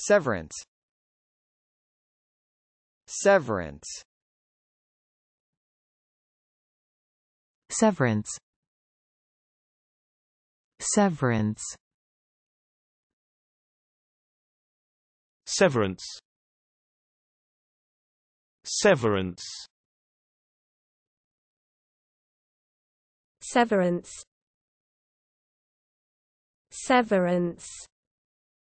Severance Severance Severance Severance Severance Severance Severance Severance